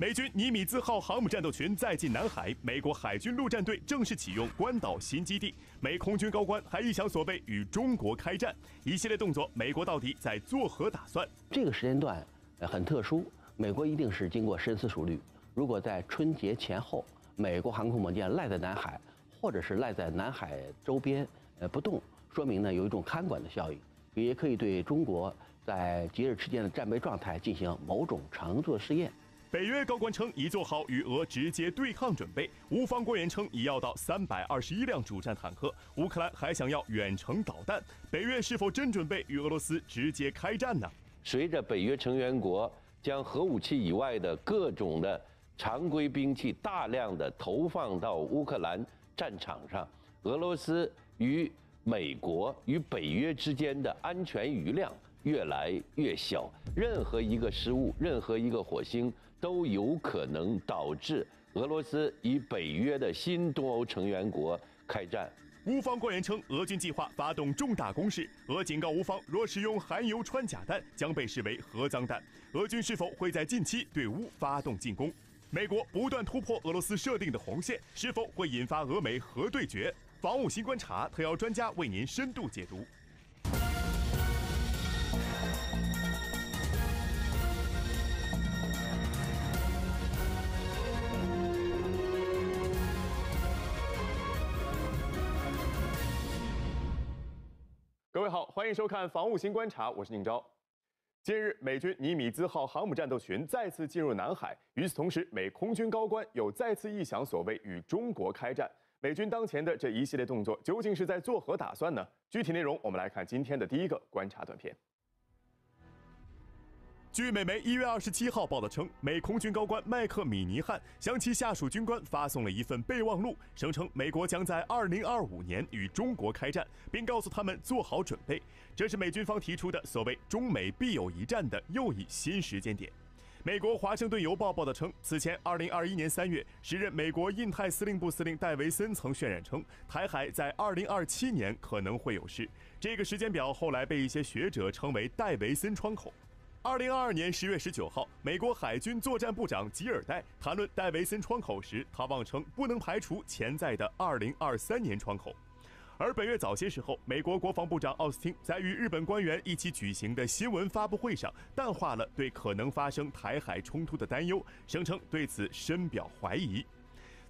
美军尼米兹号航母战斗群再进南海，美国海军陆战队正式启用关岛新基地，美空军高官还一想所谓与中国开战，一系列动作，美国到底在作何打算？这个时间段，呃，很特殊，美国一定是经过深思熟虑。如果在春节前后，美国航空母舰赖在南海，或者是赖在南海周边，呃，不动，说明呢有一种看管的效应，也可以对中国在节日期间的战备状态进行某种常做试验。北约高官称已做好与俄直接对抗准备。乌方官员称已要到三百二十一辆主战坦克，乌克兰还想要远程导弹。北约是否真准备与俄罗斯直接开战呢？随着北约成员国将核武器以外的各种的常规兵器大量的投放到乌克兰战场上，俄罗斯与美国与北约之间的安全余量越来越小。任何一个失误，任何一个火星。都有可能导致俄罗斯与北约的新东欧成员国开战。乌方官员称，俄军计划发动重大攻势。俄警告乌方，若使用含铀穿甲弹，将被视为核脏弹。俄军是否会在近期对乌发动进攻？美国不断突破俄罗斯设定的红线，是否会引发俄美核对决？防务新观察特邀专家为您深度解读。各位好，欢迎收看《防务新观察》，我是宁钊。近日，美军尼米兹号航母战斗群再次进入南海。与此同时，美空军高官有再次臆想所谓与中国开战。美军当前的这一系列动作，究竟是在做何打算呢？具体内容，我们来看今天的第一个观察短片。据美媒一月二十七号报道称，美空军高官麦克米尼汉向其下属军官发送了一份备忘录，声称美国将在二零二五年与中国开战，并告诉他们做好准备。这是美军方提出的所谓“中美必有一战”的又一新时间点。美国《华盛顿邮报》报道称，此前二零二一年三月，时任美国印太司令部司令戴维森曾渲染称，台海在二零二七年可能会有事。这个时间表后来被一些学者称为“戴维森窗口”。二零二二年十月十九号，美国海军作战部长吉尔戴谈论戴维森窗口时，他妄称不能排除潜在的二零二三年窗口。而本月早些时候，美国国防部长奥斯汀在与日本官员一起举行的新闻发布会上，淡化了对可能发生台海冲突的担忧，声称对此深表怀疑。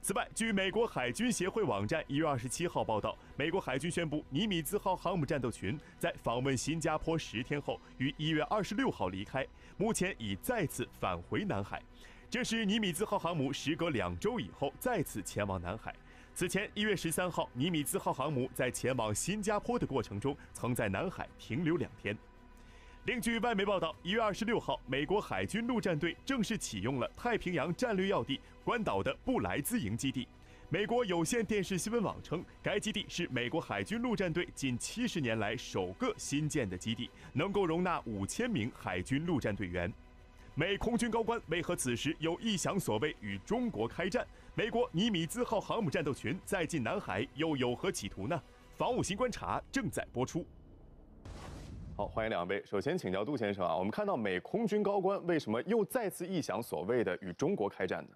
此外，据美国海军协会网站一月二十七号报道，美国海军宣布，尼米兹号航母战斗群在访问新加坡十天后，于一月二十六号离开，目前已再次返回南海。这是尼米兹号航母时隔两周以后再次前往南海。此前，一月十三号，尼米兹号航母在前往新加坡的过程中，曾在南海停留两天。另据外媒报道，一月二十六号，美国海军陆战队正式启用了太平洋战略要地关岛的布莱兹营基地。美国有线电视新闻网称，该基地是美国海军陆战队近七十年来首个新建的基地，能够容纳五千名海军陆战队员。美空军高官为何此时又臆想所谓与中国开战？美国尼米兹号航母战斗群再进南海又有何企图呢？防务新观察正在播出。好，欢迎两位。首先请教杜先生啊，我们看到美空军高官为什么又再次臆想所谓的与中国开战呢？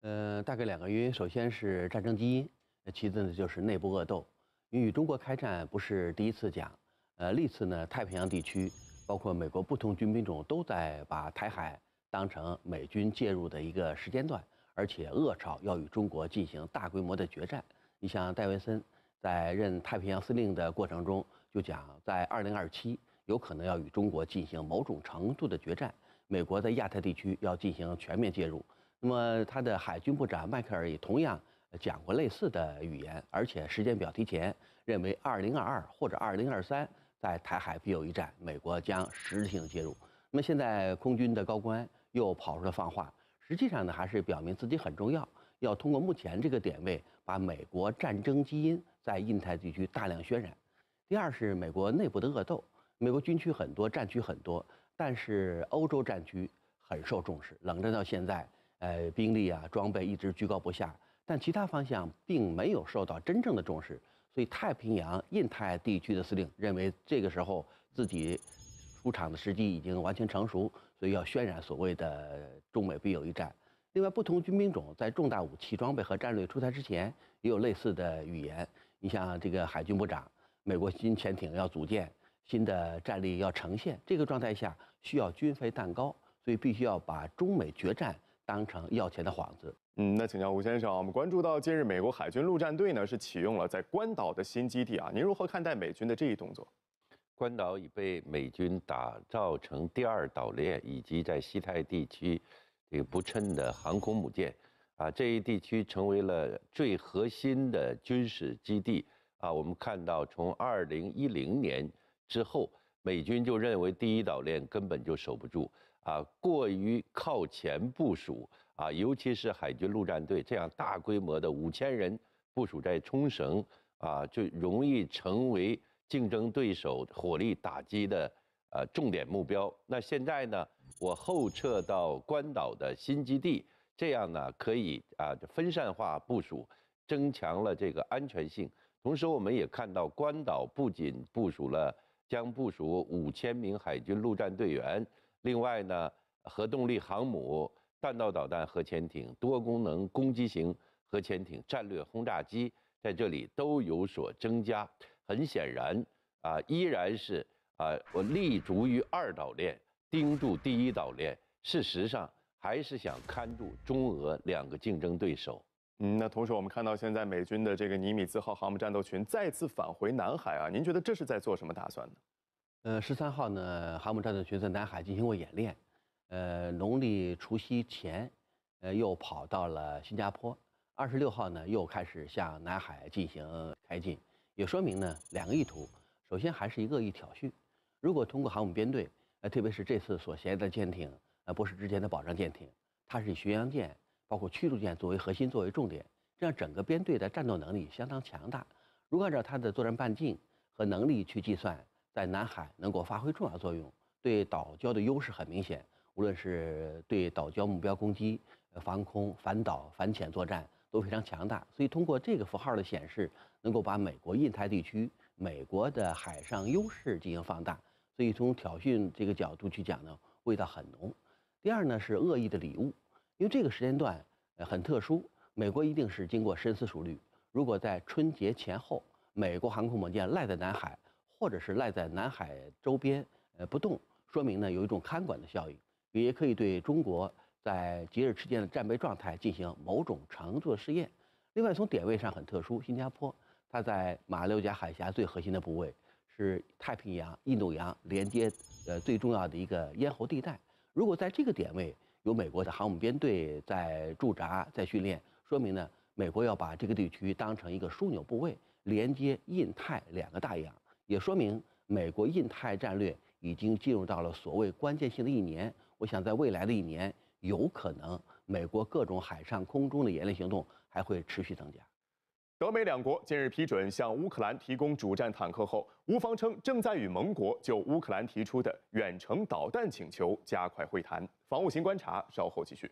呃，大概两个原因，首先是战争基因，其次呢就是内部恶斗。为与中国开战不是第一次讲，呃，历次呢，太平洋地区，包括美国不同军兵种都在把台海当成美军介入的一个时间段，而且恶潮要与中国进行大规模的决战。你像戴维森在任太平洋司令的过程中。就讲在二零二七，有可能要与中国进行某种程度的决战。美国在亚太地区要进行全面介入。那么，他的海军部长迈克尔也同样讲过类似的语言，而且时间表提前，认为二零二二或者二零二三在台海必有一战，美国将实质性介入。那么，现在空军的高官又跑出来放话，实际上呢，还是表明自己很重要，要通过目前这个点位，把美国战争基因在印太地区大量渲染。第二是美国内部的恶斗，美国军区很多，战区很多，但是欧洲战区很受重视。冷战到现在，呃，兵力啊装备一直居高不下，但其他方向并没有受到真正的重视。所以太平洋、印太地区的司令认为，这个时候自己出场的时机已经完全成熟，所以要渲染所谓的中美必有一战。另外，不同军兵种在重大武器装备和战略出台之前，也有类似的语言。你像这个海军部长。美国新潜艇要组建，新的战力要呈现，这个状态下需要军费蛋糕，所以必须要把中美决战当成要钱的幌子。嗯，那请教吴先生，我们关注到近日美国海军陆战队呢是启用了在关岛的新基地啊，您如何看待美军的这一动作？关岛已被美军打造成第二岛链，以及在西太地区这个不称的航空母舰啊，这一地区成为了最核心的军事基地。啊，我们看到从二零一零年之后，美军就认为第一岛链根本就守不住啊，过于靠前部署啊，尤其是海军陆战队这样大规模的五千人部署在冲绳啊，就容易成为竞争对手火力打击的呃重点目标。那现在呢，我后撤到关岛的新基地，这样呢可以啊分散化部署，增强了这个安全性。同时，我们也看到，关岛不仅部署了，将部署五千名海军陆战队员，另外呢，核动力航母、弹道导弹、核潜艇、多功能攻击型核潜艇、战略轰炸机在这里都有所增加。很显然啊，依然是啊，我立足于二岛链，盯住第一岛链，事实上还是想看住中俄两个竞争对手。嗯，那同时我们看到现在美军的这个尼米兹号航母战斗群再次返回南海啊，您觉得这是在做什么打算呢？呃，十三号呢，航母战斗群在南海进行过演练，呃，农历除夕前，呃，又跑到了新加坡，二十六号呢又开始向南海进行开进，也说明呢两个意图，首先还是一个意挑衅，如果通过航母编队，呃，特别是这次所携带的舰艇，呃，不是之前的保障舰艇，它是巡洋舰。包括驱逐舰作为核心、作为重点，这样整个编队的战斗能力相当强大。如果按照它的作战半径和能力去计算，在南海能够发挥重要作用，对岛礁的优势很明显。无论是对岛礁目标攻击、防空、反导、反潜作战都非常强大。所以通过这个符号的显示，能够把美国印太地区美国的海上优势进行放大。所以从挑衅这个角度去讲呢，味道很浓。第二呢，是恶意的礼物。因为这个时间段，呃，很特殊，美国一定是经过深思熟虑。如果在春节前后，美国航空母舰赖在南海，或者是赖在南海周边，呃，不动，说明呢，有一种看管的效应，也可以对中国在节日期间的战备状态进行某种程度的试验。另外，从点位上很特殊，新加坡，它在马六甲海峡最核心的部位，是太平洋、印度洋连接，呃，最重要的一个咽喉地带。如果在这个点位，有美国的航母编队在驻扎、在训练，说明呢，美国要把这个地区当成一个枢纽部位，连接印太两个大洋，也说明美国印太战略已经进入到了所谓关键性的一年。我想，在未来的一年，有可能美国各种海上、空中的演练行动还会持续增加。德美两国近日批准向乌克兰提供主战坦克后，乌方称正在与盟国就乌克兰提出的远程导弹请求加快会谈。防务新观察，稍后继续。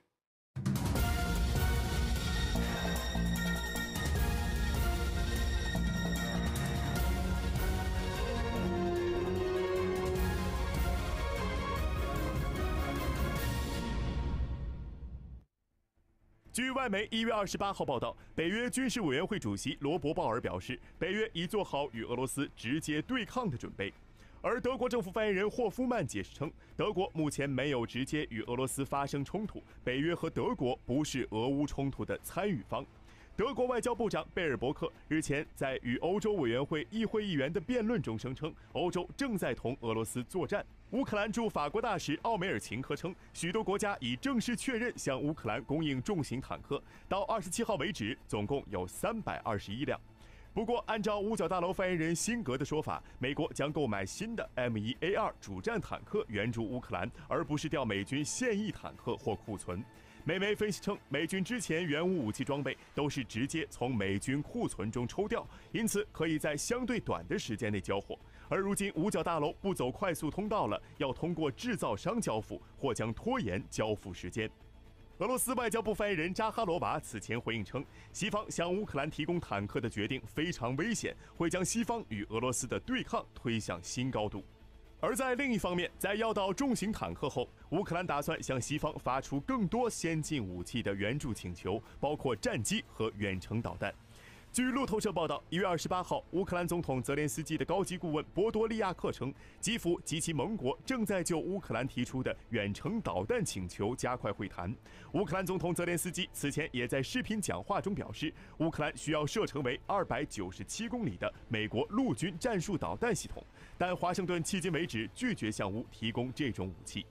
据外媒一月二十八号报道，北约军事委员会主席罗伯·鲍尔表示，北约已做好与俄罗斯直接对抗的准备。而德国政府发言人霍夫曼解释称，德国目前没有直接与俄罗斯发生冲突，北约和德国不是俄乌冲突的参与方。德国外交部长贝尔伯克日前在与欧洲委员会议会议员的辩论中声称，欧洲正在同俄罗斯作战。乌克兰驻法国大使奥梅尔琴科称，许多国家已正式确认向乌克兰供应重型坦克。到二十七号为止，总共有三百二十一辆。不过，按照五角大楼发言人辛格的说法，美国将购买新的 M1A2 主战坦克援助乌克兰，而不是调美军现役坦克或库存。美媒分析称，美军之前援乌武器装备都是直接从美军库存中抽调，因此可以在相对短的时间内交货。而如今，五角大楼不走快速通道了，要通过制造商交付，或将拖延交付时间。俄罗斯外交部发言人扎哈罗娃此前回应称，西方向乌克兰提供坦克的决定非常危险，会将西方与俄罗斯的对抗推向新高度。而在另一方面，在要到重型坦克后，乌克兰打算向西方发出更多先进武器的援助请求，包括战机和远程导弹。据路透社报道，一月二十八号，乌克兰总统泽连斯基的高级顾问博多利亚克称，基辅及其盟国正在就乌克兰提出的远程导弹请求加快会谈。乌克兰总统泽连斯基此前也在视频讲话中表示，乌克兰需要射程为二百九十七公里的美国陆军战术导弹系统，但华盛顿迄今为止拒绝向乌提供这种武器。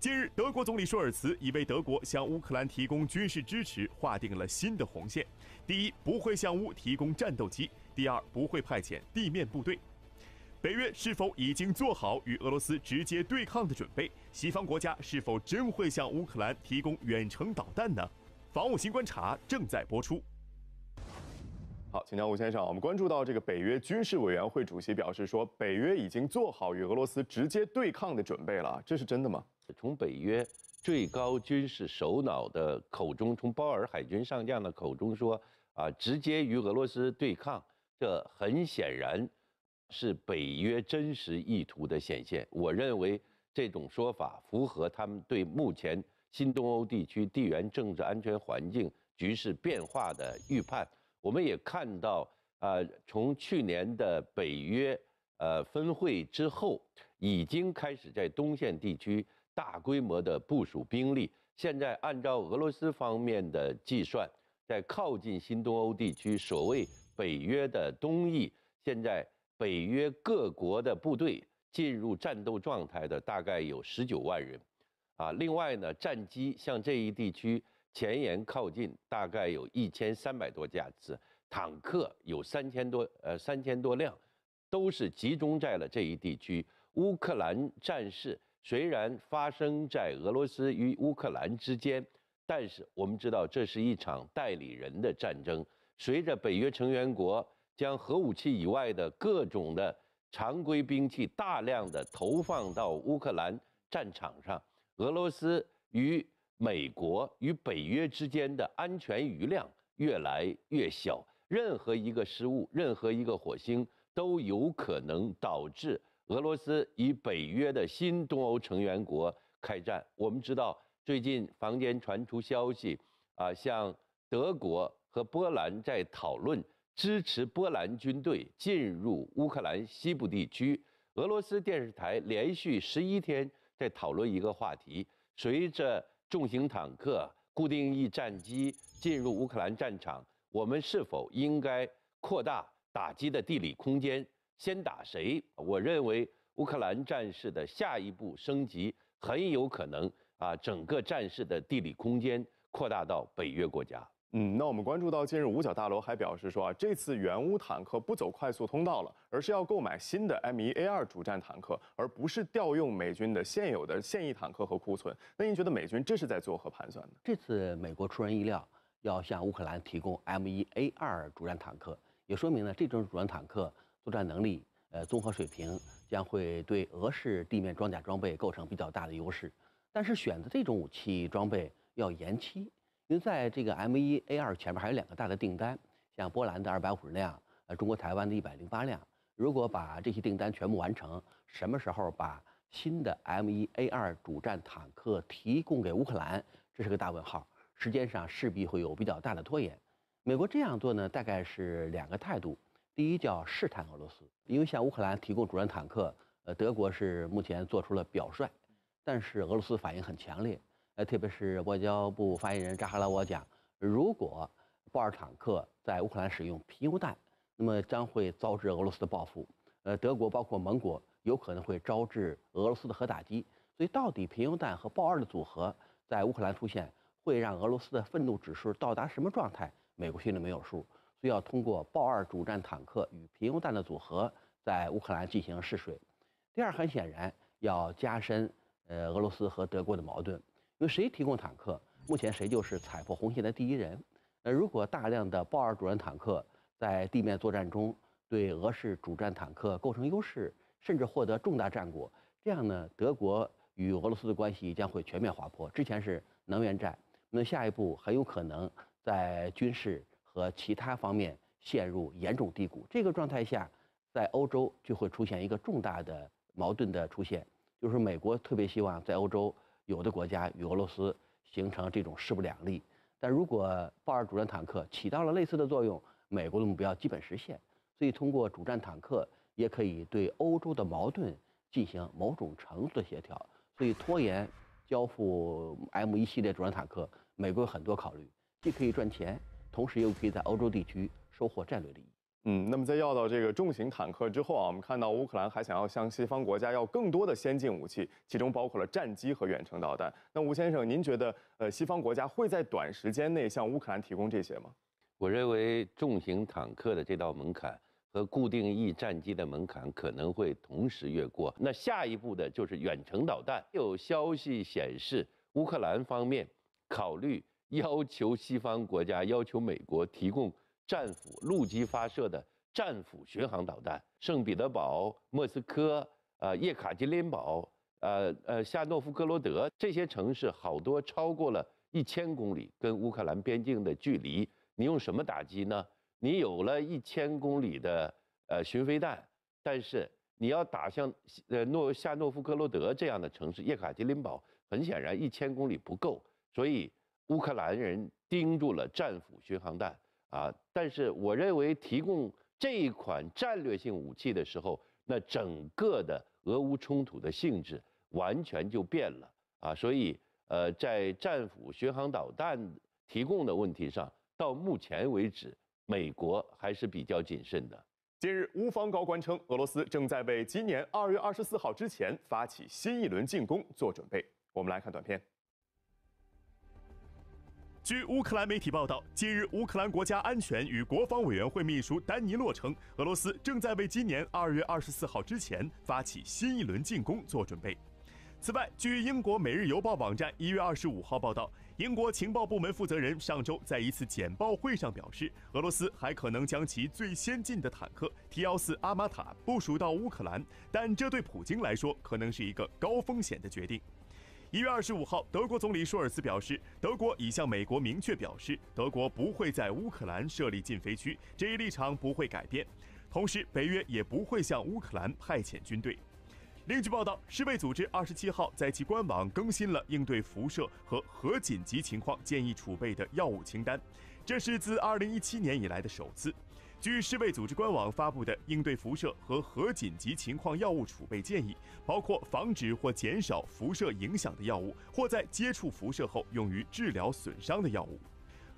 近日，德国总理舒尔茨已为德国向乌克兰提供军事支持划定了新的红线。第一，不会向乌提供战斗机；第二，不会派遣地面部队。北约是否已经做好与俄罗斯直接对抗的准备？西方国家是否真会向乌克兰提供远程导弹呢？防务新观察正在播出。好，请讲，吴先生，我们关注到这个北约军事委员会主席表示说，北约已经做好与俄罗斯直接对抗的准备了，这是真的吗？从北约最高军事首脑的口中，从鲍尔海军上将的口中说。啊，直接与俄罗斯对抗，这很显然是北约真实意图的显现。我认为这种说法符合他们对目前新东欧地区地缘政治安全环境局势变化的预判。我们也看到，啊，从去年的北约呃峰会之后，已经开始在东线地区大规模的部署兵力。现在按照俄罗斯方面的计算。在靠近新东欧地区，所谓北约的东翼，现在北约各国的部队进入战斗状态的大概有十九万人，啊，另外呢，战机向这一地区前沿靠近，大概有一千三百多架次，坦克有三千多，呃，三千多辆，都是集中在了这一地区。乌克兰战事虽然发生在俄罗斯与乌克兰之间。但是我们知道，这是一场代理人的战争。随着北约成员国将核武器以外的各种的常规兵器大量的投放到乌克兰战场上，俄罗斯与美国与北约之间的安全余量越来越小。任何一个失误，任何一个火星，都有可能导致俄罗斯与北约的新东欧成员国开战。我们知道。最近，房间传出消息，啊，像德国和波兰在讨论支持波兰军队进入乌克兰西部地区。俄罗斯电视台连续十一天在讨论一个话题：随着重型坦克、固定翼战机进入乌克兰战场，我们是否应该扩大打击的地理空间？先打谁？我认为乌克兰战事的下一步升级很有可能。啊，整个战事的地理空间扩大到北约国家。嗯，那我们关注到近日五角大楼还表示说啊，这次援乌坦克不走快速通道了，而是要购买新的 M1A2 主战坦克，而不是调用美军的现有的现役坦克和库存。那您觉得美军这是在做何盘算呢？这次美国出人意料要向乌克兰提供 M1A2 主战坦克，也说明呢这种主战坦克作战能力，呃，综合水平将会对俄式地面装甲装备构成比较大的优势。但是选择这种武器装备要延期，因为在这个 M1A2 前面还有两个大的订单，像波兰的二百五十辆，呃，中国台湾的一百零八辆。如果把这些订单全部完成，什么时候把新的 M1A2 主战坦克提供给乌克兰，这是个大问号，时间上势必会有比较大的拖延。美国这样做呢，大概是两个态度：第一叫试探俄罗斯，因为向乌克兰提供主战坦克，呃，德国是目前做出了表率。但是俄罗斯反应很强烈，呃，特别是外交部发言人扎哈拉沃讲，如果豹尔坦克在乌克兰使用皮油弹，那么将会遭致俄罗斯的报复。呃，德国包括盟国有可能会招致俄罗斯的核打击。所以，到底皮油弹和豹二的组合在乌克兰出现，会让俄罗斯的愤怒指数到达什么状态？美国心里没有数。所以要通过豹二主战坦克与皮油弹的组合在乌克兰进行试水。第二，很显然要加深。呃，俄罗斯和德国的矛盾，因为谁提供坦克，目前谁就是踩破红线的第一人。呃，如果大量的豹二主战坦克在地面作战中对俄式主战坦克构成优势，甚至获得重大战果，这样呢，德国与俄罗斯的关系将会全面滑坡。之前是能源战，那下一步很有可能在军事和其他方面陷入严重低谷。这个状态下，在欧洲就会出现一个重大的矛盾的出现。就是美国特别希望在欧洲有的国家与俄罗斯形成这种势不两立，但如果豹二主战坦克起到了类似的作用，美国的目标基本实现。所以通过主战坦克也可以对欧洲的矛盾进行某种程度的协调。所以拖延交付 M 一系列主战坦克，美国有很多考虑，既可以赚钱，同时又可以在欧洲地区收获战略利益。嗯，那么在要到这个重型坦克之后啊，我们看到乌克兰还想要向西方国家要更多的先进武器，其中包括了战机和远程导弹。那吴先生，您觉得呃，西方国家会在短时间内向乌克兰提供这些吗？我认为重型坦克的这道门槛和固定翼战机的门槛可能会同时越过。那下一步的就是远程导弹。有消息显示，乌克兰方面考虑要求西方国家要求美国提供。战斧陆基发射的战斧巡航导弹，圣彼得堡、莫斯科、呃叶卡捷琳堡、呃呃夏诺夫哥罗德这些城市好多超过了一千公里，跟乌克兰边境的距离。你用什么打击呢？你有了一千公里的呃巡飞弹，但是你要打向呃诺夏诺夫哥罗德这样的城市，叶卡捷琳堡，很显然一千公里不够，所以乌克兰人盯住了战斧巡航弹。啊，但是我认为提供这一款战略性武器的时候，那整个的俄乌冲突的性质完全就变了啊。所以，呃，在战斧巡航导弹提供的问题上，到目前为止，美国还是比较谨慎的。近日，乌方高官称，俄罗斯正在为今年二月二十四号之前发起新一轮进攻做准备。我们来看短片。据乌克兰媒体报道，近日，乌克兰国家安全与国防委员会秘书丹尼洛称，俄罗斯正在为今年二月二十四号之前发起新一轮进攻做准备。此外，据英国《每日邮报》网站一月二十五号报道，英国情报部门负责人上周在一次简报会上表示，俄罗斯还可能将其最先进的坦克 T 幺四阿玛塔部署到乌克兰，但这对普京来说可能是一个高风险的决定。一月二十五号，德国总理舒尔茨表示，德国已向美国明确表示，德国不会在乌克兰设立禁飞区，这一立场不会改变。同时，北约也不会向乌克兰派遣军队。另据报道，世卫组织二十七号在其官网更新了应对辐射和核紧急情况建议储备的药物清单，这是自二零一七年以来的首次。据世卫组织官网发布的应对辐射和核紧急情况药物储备建议，包括防止或减少辐射影响的药物，或在接触辐射后用于治疗损伤的药物。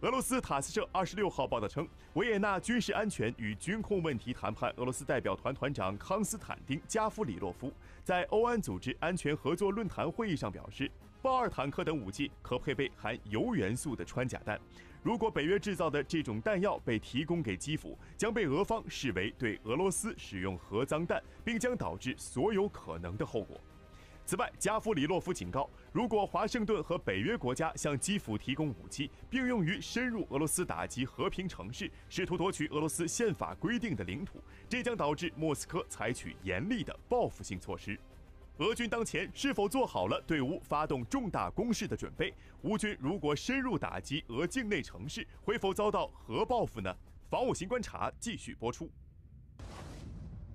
俄罗斯塔斯社二十六号报道称，维也纳军事安全与军控问题谈判俄罗斯代表团团长康斯坦丁·加夫里洛夫在欧安组织安全合作论坛会议上表示，豹二坦克等武器可配备含铀元素的穿甲弹。如果北约制造的这种弹药被提供给基辅，将被俄方视为对俄罗斯使用核脏弹，并将导致所有可能的后果。此外，加夫里洛夫警告，如果华盛顿和北约国家向基辅提供武器，并用于深入俄罗斯打击和平城市，试图夺取俄罗斯宪法规定的领土，这将导致莫斯科采取严厉的报复性措施。俄军当前是否做好了对乌发动重大攻势的准备？乌军如果深入打击俄境内城市，会否遭到核报复呢？防务新观察继续播出。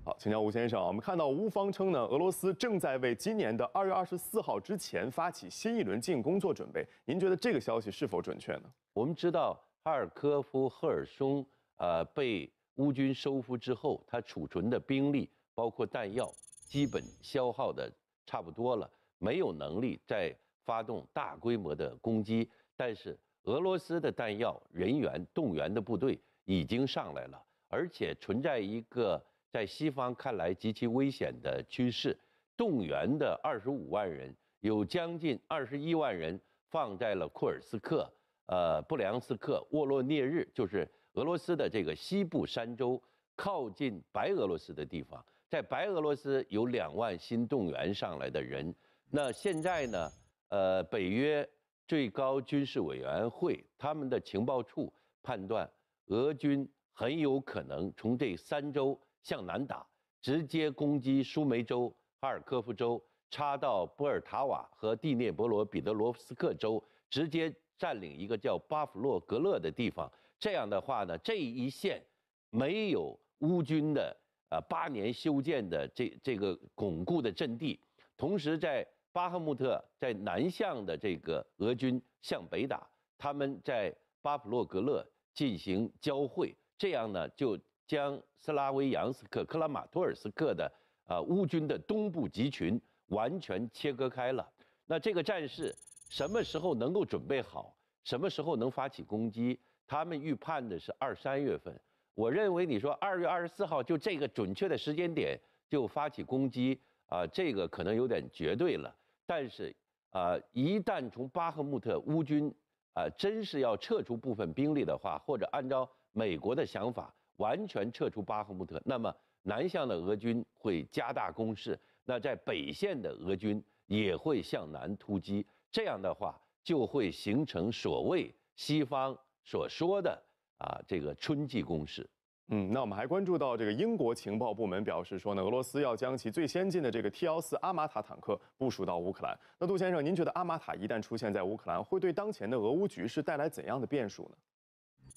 好，请讲，吴先生，我们看到乌方称呢，俄罗斯正在为今年的二月二十四号之前发起新一轮进攻做准备。您觉得这个消息是否准确呢？我们知道哈尔科夫、赫尔松呃，被乌军收复之后，它储存的兵力包括弹药。基本消耗的差不多了，没有能力再发动大规模的攻击。但是俄罗斯的弹药、人员动员的部队已经上来了，而且存在一个在西方看来极其危险的趋势：动员的二十五万人，有将近二十一万人放在了库尔斯克、呃、布良斯克、沃洛涅日，就是俄罗斯的这个西部山州，靠近白俄罗斯的地方。在白俄罗斯有两万新动员上来的人，那现在呢？呃，北约最高军事委员会他们的情报处判断，俄军很有可能从这三州向南打，直接攻击苏梅州、哈尔科夫州，插到波尔塔瓦和第聂伯罗彼得罗夫斯克州，直接占领一个叫巴甫洛格勒的地方。这样的话呢，这一线没有乌军的。啊，八年修建的这这个巩固的阵地，同时在巴赫穆特，在南向的这个俄军向北打，他们在巴甫洛格勒进行交汇，这样呢，就将斯拉维扬斯克、克拉马托尔斯克的啊乌军的东部集群完全切割开了。那这个战事什么时候能够准备好？什么时候能发起攻击？他们预判的是二三月份。我认为你说二月二十四号就这个准确的时间点就发起攻击啊，这个可能有点绝对了。但是啊，一旦从巴赫穆特乌军啊真是要撤出部分兵力的话，或者按照美国的想法完全撤出巴赫穆特，那么南向的俄军会加大攻势，那在北线的俄军也会向南突击。这样的话，就会形成所谓西方所说的。啊，这个春季攻势。嗯，那我们还关注到这个英国情报部门表示说呢，俄罗斯要将其最先进的这个 T 幺四阿玛塔坦克部署到乌克兰。那杜先生，您觉得阿玛塔一旦出现在乌克兰，会对当前的俄乌局势带来怎样的变数呢？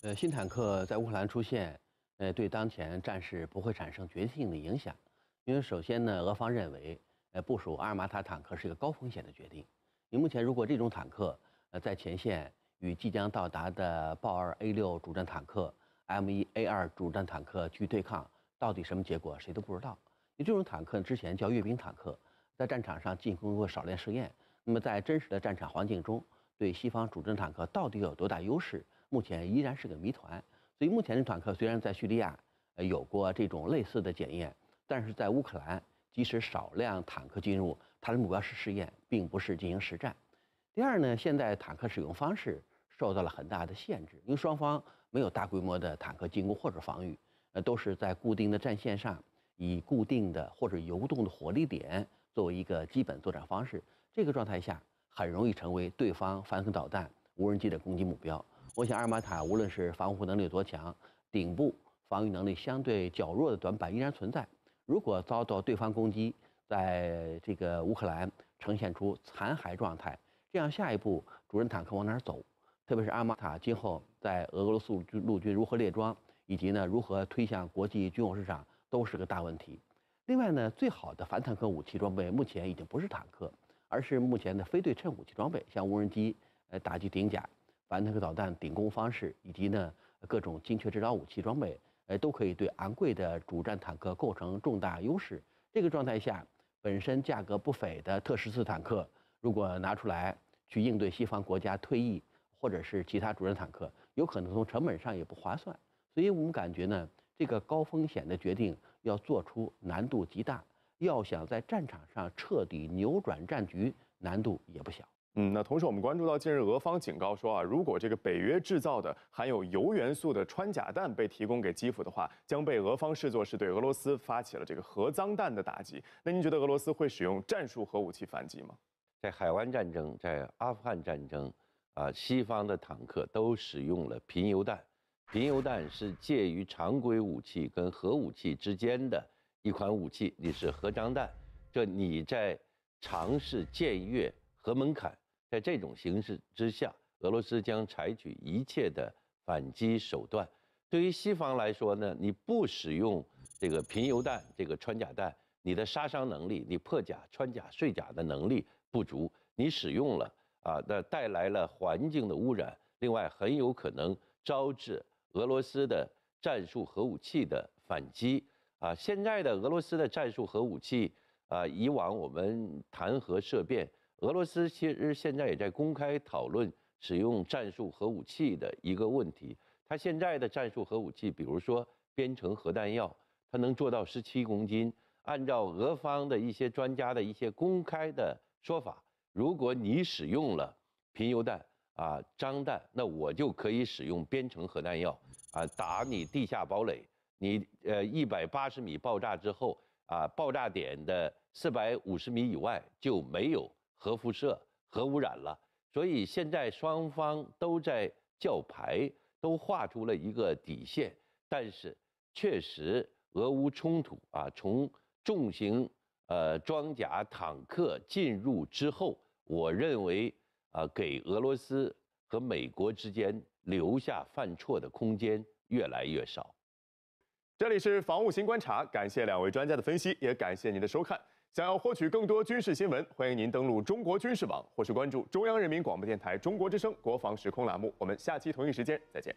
呃，新坦克在乌克兰出现，呃，对当前战事不会产生决定性的影响，因为首先呢，俄方认为，呃，部署阿玛塔坦克是一个高风险的决定。你目前如果这种坦克呃在前线。与即将到达的豹二 A 六主战坦克、M 一 A 二主战坦克去对抗，到底什么结果谁都不知道。你这种坦克之前叫阅兵坦克，在战场上进行过少量试验，那么在真实的战场环境中，对西方主战坦克到底有多大优势，目前依然是个谜团。所以目前的坦克虽然在叙利亚有过这种类似的检验，但是在乌克兰，即使少量坦克进入，它的目标是试验，并不是进行实战。第二呢，现在坦克使用方式。受到了很大的限制，因为双方没有大规模的坦克进攻或者防御，呃，都是在固定的战线上，以固定的或者游动的火力点作为一个基本作战方式。这个状态下，很容易成为对方反坦克导弹、无人机的攻击目标。我想，阿尔马塔无论是防护能力有多强，顶部防御能力相对较弱的短板依然存在。如果遭到对方攻击，在这个乌克兰呈现出残骸状态，这样下一步主人坦克往哪走？特别是阿玛塔今后在俄罗斯陆军如何列装，以及呢如何推向国际军火市场，都是个大问题。另外呢，最好的反坦克武器装备目前已经不是坦克，而是目前的非对称武器装备，像无人机、呃打击顶甲、反坦克导弹顶攻方式，以及呢各种精确制导武器装备，呃都可以对昂贵的主战坦克构成重大优势。这个状态下，本身价格不菲的特十四坦克，如果拿出来去应对西方国家退役，或者是其他主战坦克，有可能从成本上也不划算，所以我们感觉呢，这个高风险的决定要做出难度极大，要想在战场上彻底扭转战局难度也不小。嗯，那同时我们关注到近日俄方警告说啊，如果这个北约制造的含有铀元素的穿甲弹被提供给基辅的话，将被俄方视作是对俄罗斯发起了这个核脏弹的打击。那您觉得俄罗斯会使用战术核武器反击吗？在海湾战争，在阿富汗战争。啊，西方的坦克都使用了贫铀弹，贫铀弹是介于常规武器跟核武器之间的一款武器。你是核张弹，这你在尝试僭越核门槛。在这种形势之下，俄罗斯将采取一切的反击手段。对于西方来说呢，你不使用这个贫铀弹、这个穿甲弹，你的杀伤能力、你破甲、穿甲、碎甲的能力不足，你使用了。啊，那带来了环境的污染，另外很有可能招致俄罗斯的战术核武器的反击。啊，现在的俄罗斯的战术核武器，啊，以往我们谈核色变，俄罗斯其实现在也在公开讨论使用战术核武器的一个问题。它现在的战术核武器，比如说编程核弹药，它能做到十七公斤。按照俄方的一些专家的一些公开的说法。如果你使用了贫铀弹啊、张弹，那我就可以使用编程核弹药啊，打你地下堡垒。你呃一百八十米爆炸之后啊，爆炸点的四百五十米以外就没有核辐射、核污染了。所以现在双方都在叫牌，都画出了一个底线。但是确实，俄乌冲突啊，从重型。呃，装甲坦克进入之后，我认为啊，给俄罗斯和美国之间留下犯错的空间越来越少。这里是防务新观察，感谢两位专家的分析，也感谢您的收看。想要获取更多军事新闻，欢迎您登录中国军事网，或是关注中央人民广播电台中国之声国防时空栏目。我们下期同一时间再见。